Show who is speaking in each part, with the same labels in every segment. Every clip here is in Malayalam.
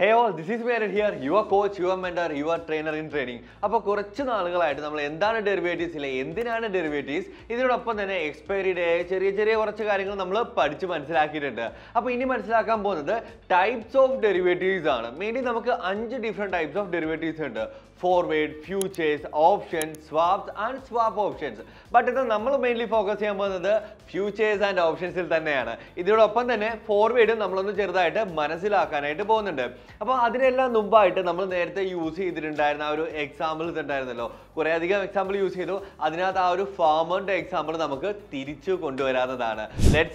Speaker 1: hey all this is Varad here your coach your mentor your trainer in training അപ്പോൾ കുറച്ച് നാളുകളായിട്ട് നമ്മൾ എന്താണ് ഡെറിവേറ്റീവ്സ് ഇല്ല എന്തിനാണ് ഡെറിവേറ്റീവ്സ് ഇതിനോടൊപ്പം തന്നെ എക്സ്പയറി ഡേ ചെറിയ ചെറിയ കുറച്ച് കാര്യങ്ങൾ നമ്മൾ പഠിച്ച് മനസ്സിലാക്കിയിട്ടുണ്ട് അപ്പോൾ ഇനി മനസ്സിലാക്കാൻ പോകുന്നത് ടൈപ്സ് ഓഫ് ഡെറിവേറ്റീവ്സ് ആണ് മെയിൻലി നമുക്ക് അഞ്ച് ഡിഫറെൻറ്റ് ടൈപ്സ് ഓഫ് ഡെറിവേറ്റീവ്സ് ഉണ്ട് forward futures options swaps and swap options but ഇത് നമ്മൾ മെയിൻലി ഫോക്കസ് ചെയ്യാൻ പോകുന്നത് ഫ്യൂച്ചേഴ്സ് ആൻഡ് ഓപ്ഷൻസിൽ തന്നെയാണ് ഇതിനോടൊപ്പം തന്നെ ഫോർവേഡും നമ്മളൊന്ന് ചെറുതായിട്ട് മനസ്സിലാക്കാനായിട്ട് പോകുന്നുണ്ട് അപ്പോൾ അതിനെല്ലാം മുമ്പായിട്ട് നമ്മൾ നേരത്തെ യൂസ് ചെയ്തിട്ടുണ്ടായിരുന്ന ആ ഒരു എക്സാമ്പിൾസ് ഉണ്ടായിരുന്നല്ലോ കുറേ അധികം എക്സാമ്പിൾ യൂസ് ചെയ്തു അതിനകത്ത് ആ ഒരു ഫാമറിൻ്റെ എക്സാമ്പിൾ നമുക്ക് തിരിച്ചു കൊണ്ടുവരാവുന്നതാണ്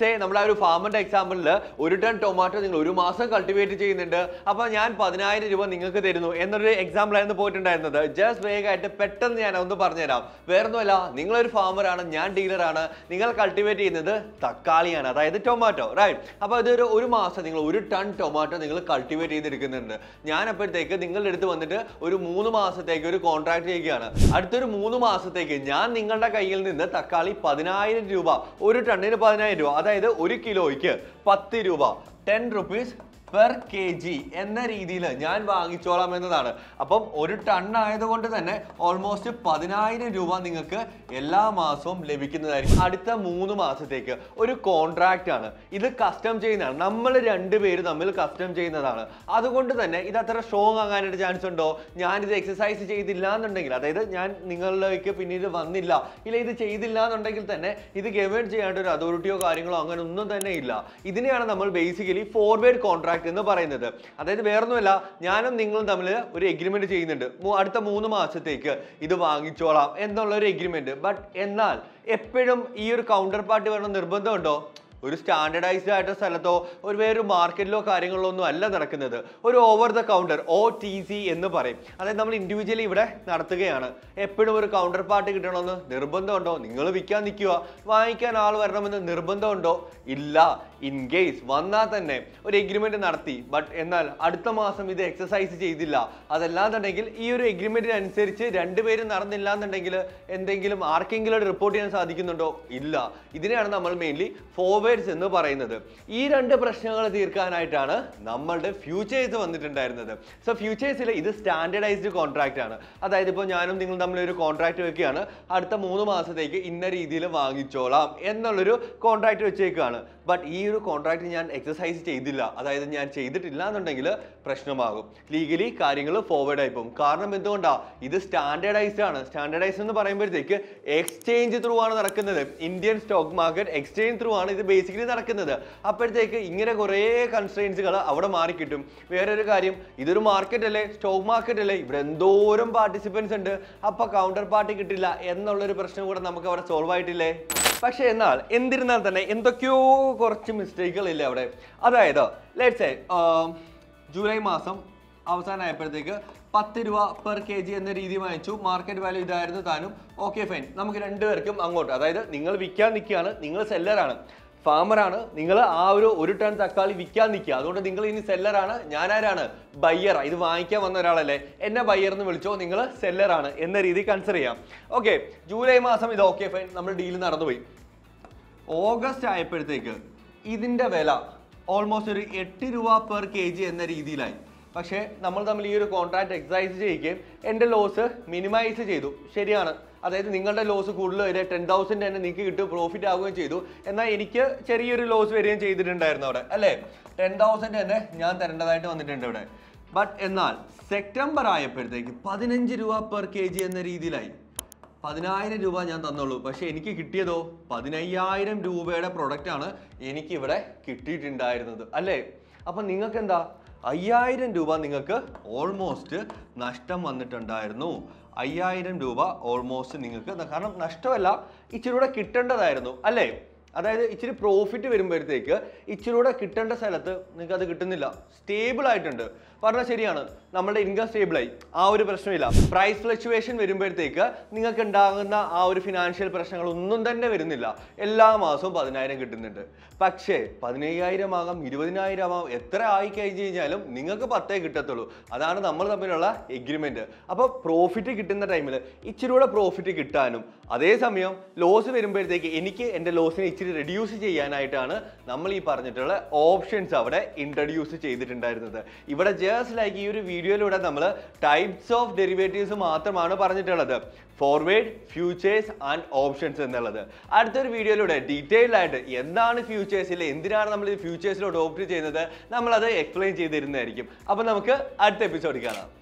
Speaker 1: ഏ നമ്മൾ ആ ഒരു ഫാമറിൻ്റെ എക്സാമ്പിളിൽ ഒരു ടൺ ടൊമാറ്റോ നിങ്ങൾ ഒരു മാസം കൾട്ടിവേറ്റ് ചെയ്യുന്നുണ്ട് അപ്പോൾ ഞാൻ പതിനായിരം രൂപ നിങ്ങൾക്ക് തരുന്നു എന്നൊരു എക്സാമ്പിളായിരുന്നു പോയിട്ടുണ്ടായിരുന്നത് ജസ്റ്റ് വേഗമായിട്ട് പെട്ടെന്ന് ഞാൻ ഒന്ന് പറഞ്ഞുതരാം വേറൊന്നുമല്ല നിങ്ങളൊരു ഫാമറാണ് ഞാൻ ഡീലറാണ് നിങ്ങൾ കൾട്ടിവേറ്റ് ചെയ്യുന്നത് തക്കാളിയാണ് അതായത് ടൊമാറ്റോ റൈറ്റ് അപ്പോൾ ഇതൊരു ഒരു മാസം നിങ്ങൾ ഒരു ടൺ ടൊമാറ്റോ നിങ്ങൾ കൾട്ടിവേറ്റ് ചെയ്തെടുക്കുക ചോദിക്കുന്നുണ്ട് ഞാൻ അപ്പോഴത്തേക്ക് നിങ്ങളുടെ അടുത്ത് വന്നിട്ട് ഒരു മൂന്ന് മാസത്തേക്ക് ഒരു കോൺട്രാക്ട് ചെയ്യുകയാണ് അടുത്തൊരു മൂന്ന് മാസത്തേക്ക് ഞാൻ നിങ്ങളുടെ കയ്യിൽ നിന്ന് തക്കാളി പതിനായിരം രൂപ ഒരു ടണ്ണിന് പതിനായിരം രൂപ അതായത് ഒരു കിലോയ്ക്ക് പത്ത് രൂപ ten rupees per K G എന്ന രീതിയിൽ ഞാൻ വാങ്ങിച്ചോളാം എന്നതാണ് അപ്പം ഒരു ടൺ ആയതുകൊണ്ട് തന്നെ ഓൾമോസ്റ്റ് പതിനായിരം രൂപ നിങ്ങൾക്ക് എല്ലാ മാസവും ലഭിക്കുന്നതായിരിക്കും അടുത്ത മൂന്ന് മാസത്തേക്ക് ഒരു കോൺട്രാക്റ്റ് ആണ് ഇത് കസ്റ്റം ചെയ്യുന്നതാണ് നമ്മൾ രണ്ടുപേര് തമ്മിൽ കസ്റ്റം ചെയ്യുന്നതാണ് അതുകൊണ്ട് തന്നെ ഇത് അത്ര സ്ട്രോങ് ആകാനായിട്ട് ചാൻസ് ഉണ്ടോ ഞാനിത് എക്സസൈസ് ചെയ്തില്ല എന്നുണ്ടെങ്കിൽ അതായത് ഞാൻ നിങ്ങളിലേക്ക് പിന്നീട് വന്നില്ല ഇല്ല ഇത് ചെയ്തില്ല എന്നുണ്ടെങ്കിൽ തന്നെ ഇത് ഗവേൺ ചെയ്യാണ്ട് ഒരു അതോറിറ്റിയോ കാര്യങ്ങളോ അങ്ങനെ ഒന്നും തന്നെ ഇല്ല ഇതിനെയാണ് നമ്മൾ ബേസിക്കലി ഫോർവേഡ് കോൺട്രാക്ട് കോൺട്രാക്ട് എന്ന് പറയുന്നത് അതായത് വേറൊന്നുമല്ല ഞാനും നിങ്ങളും തമ്മിൽ ഒരു എഗ്രിമെന്റ് ചെയ്യുന്നുണ്ട് അടുത്ത മൂന്ന് മാസത്തേക്ക് ഇത് വാങ്ങിച്ചോളാം എന്നുള്ള ഒരു എഗ്രിമെന്റ് ബട്ട് എന്നാൽ എപ്പോഴും ഈ ഒരു കൗണ്ടർ പാർട്ടി വരണം നിർബന്ധമുണ്ടോ ഒരു സ്റ്റാൻഡർഡൈസ്ഡ് ആയിട്ട് സ്ഥലത്തോ ഒരു വേറൊരു മാർക്കറ്റിലോ കാര്യങ്ങളിലോ ഒന്നും അല്ല നടക്കുന്നത് ഒരു over the counter O T C എന്ന് പറയും അതായത് നമ്മൾ ഇൻഡിവിജ്വലി ഇവിടെ നടത്തുകയാണ് എപ്പോഴും ഒരു കൗണ്ടർ പാർട്ട് കിട്ടണമെന്ന് നിർബന്ധമുണ്ടോ നിങ്ങൾ വിൽക്കാൻ നിൽക്കുക വാങ്ങിക്കാൻ ആൾ വരണമെന്ന് നിർബന്ധമുണ്ടോ ഇല്ല ഇൻ കേസ് വന്നാൽ തന്നെ ഒരു എഗ്രിമെന്റ് നടത്തി ബട്ട് എന്നാൽ അടുത്ത മാസം ഇത് എക്സസൈസ് ചെയ്തില്ല അതല്ലാന്നുണ്ടെങ്കിൽ ഈ ഒരു എഗ്രിമെന്റിനനുസരിച്ച് രണ്ടുപേരും നടന്നില്ല എന്നുണ്ടെങ്കിൽ എന്തെങ്കിലും ആർക്കെങ്കിലും റിപ്പോർട്ട് ചെയ്യാൻ സാധിക്കുന്നുണ്ടോ ഇല്ല ഇതിനെയാണ് നമ്മൾ മെയിൻലി ഫോർവേഡ് അഫയേഴ്സ് എന്ന് പറയുന്നത് ഈ രണ്ട് പ്രശ്നങ്ങൾ തീർക്കാനായിട്ടാണ് നമ്മളുടെ ഫ്യൂച്ചേഴ്സ് വന്നിട്ടുണ്ടായിരുന്നത് സോ ഫ്യൂച്ചേഴ്സിൽ ഇത് സ്റ്റാൻഡേർഡൈസ്ഡ് കോൺട്രാക്റ്റ് ആണ് അതായത് ഇപ്പോൾ ഞാനും നിങ്ങൾ തമ്മിൽ ഒരു കോൺട്രാക്റ്റ് വെക്കുകയാണ് അടുത്ത മൂന്ന് മാസത്തേക്ക് ഇന്ന രീതിയിൽ വാങ്ങിച്ചോളാം എന്നുള്ളൊരു കോൺട്രാക്റ്റ് വെച്ചേക്കാണ് ബട്ട് ഈ ഒരു കോൺട്രാക്റ്റ് ഞാൻ എക്സസൈസ് ചെയ്തില്ല അതായത് ഞാൻ ചെയ്തിട്ടില്ല എന്നുണ്ടെങ്കിൽ പ്രശ്നമാകും ലീഗലി കാര്യങ്ങൾ ഫോർവേഡ് ആയി പോകും കാരണം എന്തുകൊണ്ടാണ് ഇത് സ്റ്റാൻഡേർഡൈസ്ഡ് ആണ് സ്റ്റാൻഡേർഡൈസ്ഡ് എന്ന് പറയുമ്പോഴത്തേക്ക് എക്സ്ചേഞ്ച് ത്രൂ ആണ് നടക്കുന്നത് Indian stock market exchange through ആണ് ഇത് ബേസിക്കലി നടക്കുന്നത് അപ്പോഴത്തേക്ക് ഇങ്ങനെ കുറേ കൺസ്ട്രെയിൻസുകൾ അവിടെ മാറിക്കിട്ടും വേറൊരു കാര്യം ഇതൊരു മാർക്കറ്റ് അല്ലേ സ്റ്റോക്ക് മാർക്കറ്റ് അല്ലേ ഇവിടെ എന്തോരം പാർട്ടിസിപ്പൻസ് ഉണ്ട് അപ്പോൾ കൗണ്ടർ പാർട്ടി കിട്ടില്ല എന്നുള്ളൊരു പ്രശ്നം കൂടെ നമുക്ക് അവിടെ സോൾവ് ആയിട്ടില്ലേ പക്ഷേ എന്നാൽ എന്നിരുന്നാൽ തന്നെ എന്തൊക്കെയോ കുറച്ച് മിസ്റ്റേക്കുകളില്ലേ അവിടെ അതായത് ലേറ്റ്സ് ജൂലൈ മാസം അവസാനമായപ്പോഴത്തേക്ക് പത്ത് രൂപ പെർ കെ ജി എന്ന രീതി വാങ്ങിച്ചു മാർക്കറ്റ് വാല്യൂ ഇതായിരുന്നു താനും ഓക്കെ ഫൈൻ നമുക്ക് രണ്ടുപേർക്കും അങ്ങോട്ട് അതായത് നിങ്ങൾ വിൽക്കാൻ നിൽക്കുകയാണ് നിങ്ങൾ സെല്ലറാണ് ഫാമറാണ് നിങ്ങൾ ആ ഒരു ഒരു ടൺ തക്കാളി വിൽക്കാൻ നിൽക്കുക അതുകൊണ്ട് നിങ്ങൾ ഇനി സെല്ലറാണ് ഞാനാരാണ് ബയ്യർ ഇത് വാങ്ങിക്കാൻ വന്ന ഒരാളല്ലേ എന്നെ ബയ്യർ എന്ന് വിളിച്ചോ നിങ്ങൾ സെല്ലറാണ് എന്ന രീതി കൺസർ ചെയ്യാം ഓക്കെ ജൂലൈ മാസം ഇത് ഓക്കെ ഫൈൻ നമ്മൾ ഡീൽ നടന്നുപോയി ഓഗസ്റ്റ് ആയപ്പോഴത്തേക്ക് ഇതിൻ്റെ വില ഓൾമോസ്റ്റ് ഒരു എട്ട് രൂപ പെർ കെ ജി എന്ന രീതിയിലായി പക്ഷേ നമ്മൾ തമ്മിൽ ഈ ഒരു കോൺട്രാക്ട് എക്സൈസ് ചെയ്യുകയും എൻ്റെ ലോസ് മിനിമൈസ് ചെയ്തു ശരിയാണ് അതായത് നിങ്ങളുടെ ലോസ് കൂടുതൽ വരെ ടെൻ തൗസൻഡ് തന്നെ നിങ്ങൾക്ക് കിട്ടും പ്രോഫിറ്റ് ആവുകയും ചെയ്തു എന്നാൽ എനിക്ക് ചെറിയൊരു ലോസ് വരികയും ചെയ്തിട്ടുണ്ടായിരുന്നു അവിടെ അല്ലേ ടെൻ തൗസൻഡ് തന്നെ ഞാൻ തരേണ്ടതായിട്ട് വന്നിട്ടുണ്ട് ഇവിടെ ബട്ട് എന്നാൽ സെപ്റ്റംബർ ആയപ്പോഴത്തേക്ക് പതിനഞ്ച് രൂപ പെർ കെ ജി എന്ന രീതിയിലായി പതിനായിരം രൂപ ഞാൻ തന്നുള്ളൂ പക്ഷേ എനിക്ക് കിട്ടിയതോ പതിനയ്യായിരം രൂപയുടെ പ്രൊഡക്റ്റാണ് എനിക്കിവിടെ കിട്ടിയിട്ടുണ്ടായിരുന്നത് അല്ലേ അപ്പം നിങ്ങൾക്ക് എന്താ അയ്യായിരം രൂപ നിങ്ങൾക്ക് ഓൾമോസ്റ്റ് നഷ്ടം വന്നിട്ടുണ്ടായിരുന്നു അയ്യായിരം രൂപ ഓൾമോസ്റ്റ് നിങ്ങൾക്ക് കാരണം നഷ്ടമല്ല കൂടെ കിട്ടേണ്ടതായിരുന്നു അല്ലേ അതായത് ഇച്ചിരി പ്രോഫിറ്റ് വരുമ്പോഴത്തേക്ക് ഇച്ചിരൂടെ കിട്ടേണ്ട സ്ഥലത്ത് നിങ്ങൾക്ക് അത് കിട്ടുന്നില്ല സ്റ്റേബിൾ ആയിട്ടുണ്ട് പറഞ്ഞാൽ ശരിയാണ് നമ്മുടെ ഇൻകം സ്റ്റേബിളായി ആ ഒരു പ്രശ്നമില്ല പ്രൈസ് ഫ്ലക്ച്വേഷൻ വരുമ്പോഴത്തേക്ക് നിങ്ങൾക്ക് ഉണ്ടാകുന്ന ആ ഒരു ഫിനാൻഷ്യൽ പ്രശ്നങ്ങളൊന്നും തന്നെ വരുന്നില്ല എല്ലാ മാസവും പതിനായിരം കിട്ടുന്നുണ്ട് പക്ഷേ പതിനയ്യായിരം ആകാം ഇരുപതിനായിരം ആകാം എത്ര ആയി കഴിഞ്ഞ് കഴിഞ്ഞാലും നിങ്ങൾക്ക് പത്തേ കിട്ടത്തുള്ളൂ അതാണ് നമ്മൾ തമ്മിലുള്ള എഗ്രിമെൻ്റ് അപ്പോൾ പ്രോഫിറ്റ് കിട്ടുന്ന ടൈമിൽ ഇച്ചിരൂടെ പ്രോഫിറ്റ് കിട്ടാനും അതേസമയം ലോസ് വരുമ്പോഴത്തേക്ക് എനിക്ക് എൻ്റെ ലോസിന് ഇച്ചിരി ഇച്ചിരി റെഡ്യൂസ് ചെയ്യാനായിട്ടാണ് നമ്മൾ ഈ പറഞ്ഞിട്ടുള്ള ഓപ്ഷൻസ് അവിടെ ഇൻട്രൊഡ്യൂസ് ചെയ്തിട്ടുണ്ടായിരുന്നത് ഇവിടെ ജസ്റ്റ് ലൈക്ക് ഈ ഒരു വീഡിയോയിലൂടെ നമ്മൾ ടൈപ്സ് ഓഫ് ഡെറിവേറ്റീവ്സ് മാത്രമാണ് പറഞ്ഞിട്ടുള്ളത് ഫോർവേഡ് ഫ്യൂച്ചേഴ്സ് ആൻഡ് ഓപ്ഷൻസ് എന്നുള്ളത് അടുത്തൊരു വീഡിയോയിലൂടെ ഡീറ്റെയിൽഡ് ആയിട്ട് എന്താണ് ഫ്യൂച്ചേഴ്സിൽ എന്തിനാണ് നമ്മൾ ഈ ഫ്യൂച്ചേഴ്സിലോട്ട് ഓപ്റ്റ് ചെയ്യുന്നത് നമ്മളത് എക്സ്പ്ലെയിൻ ചെയ്തിരുന്നതായിരിക്കും അപ്പോൾ നമുക്ക് അടുത്ത എപ്പിസോഡിൽ കാണാം